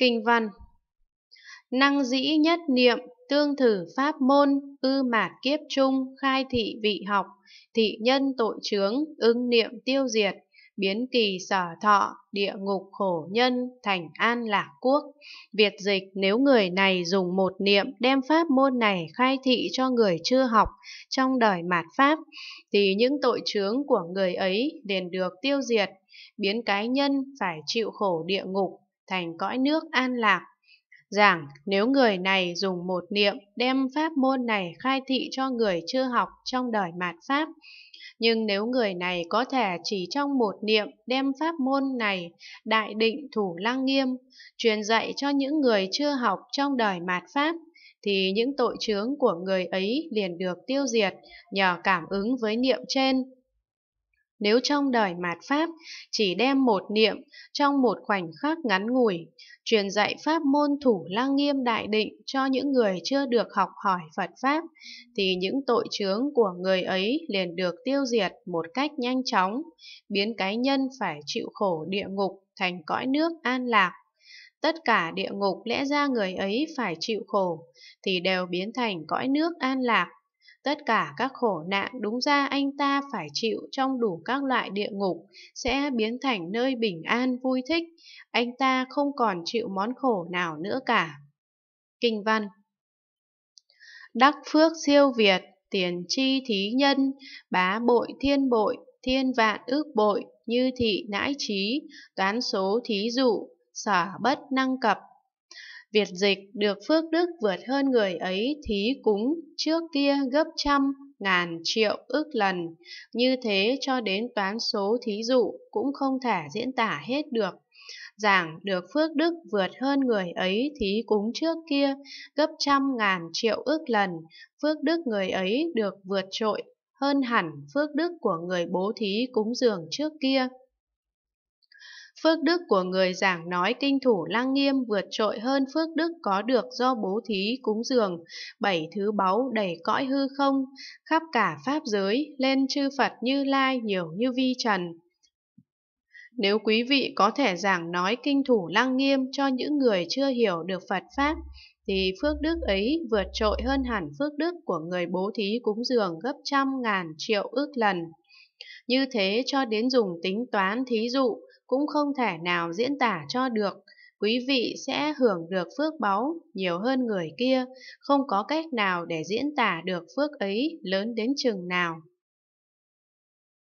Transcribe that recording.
Kinh văn Năng dĩ nhất niệm, tương thử pháp môn, ư mạt kiếp trung, khai thị vị học, thị nhân tội chướng, ứng niệm tiêu diệt, biến kỳ sở thọ, địa ngục khổ nhân, thành an lạc quốc. Việt dịch nếu người này dùng một niệm đem pháp môn này khai thị cho người chưa học trong đời mạt pháp, thì những tội chướng của người ấy liền được tiêu diệt, biến cái nhân phải chịu khổ địa ngục, thành cõi nước an lạc. Giảng, nếu người này dùng một niệm đem pháp môn này khai thị cho người chưa học trong đời mạt pháp, nhưng nếu người này có thể chỉ trong một niệm đem pháp môn này đại định thủ lăng nghiêm, truyền dạy cho những người chưa học trong đời mạt pháp, thì những tội chướng của người ấy liền được tiêu diệt nhờ cảm ứng với niệm trên. Nếu trong đời mạt Pháp chỉ đem một niệm trong một khoảnh khắc ngắn ngủi, truyền dạy Pháp môn thủ lăng nghiêm đại định cho những người chưa được học hỏi Phật Pháp, thì những tội chướng của người ấy liền được tiêu diệt một cách nhanh chóng, biến cái nhân phải chịu khổ địa ngục thành cõi nước an lạc. Tất cả địa ngục lẽ ra người ấy phải chịu khổ, thì đều biến thành cõi nước an lạc Tất cả các khổ nạn đúng ra anh ta phải chịu trong đủ các loại địa ngục sẽ biến thành nơi bình an vui thích. Anh ta không còn chịu món khổ nào nữa cả. Kinh văn Đắc phước siêu Việt, tiền chi thí nhân, bá bội thiên bội, thiên vạn ước bội, như thị nãi trí, toán số thí dụ, sở bất năng cập, Việt dịch được phước đức vượt hơn người ấy thí cúng trước kia gấp trăm, ngàn triệu ước lần. Như thế cho đến toán số thí dụ cũng không thể diễn tả hết được. Giảng được phước đức vượt hơn người ấy thí cúng trước kia gấp trăm ngàn triệu ước lần, phước đức người ấy được vượt trội hơn hẳn phước đức của người bố thí cúng dường trước kia. Phước đức của người giảng nói kinh thủ lăng nghiêm vượt trội hơn phước đức có được do bố thí cúng dường, bảy thứ báu đầy cõi hư không, khắp cả pháp giới, lên chư Phật như lai nhiều như vi trần. Nếu quý vị có thể giảng nói kinh thủ lăng nghiêm cho những người chưa hiểu được Phật Pháp, thì phước đức ấy vượt trội hơn hẳn phước đức của người bố thí cúng dường gấp trăm ngàn triệu ước lần. Như thế cho đến dùng tính toán thí dụ, cũng không thể nào diễn tả cho được. Quý vị sẽ hưởng được phước báu nhiều hơn người kia, không có cách nào để diễn tả được phước ấy lớn đến chừng nào.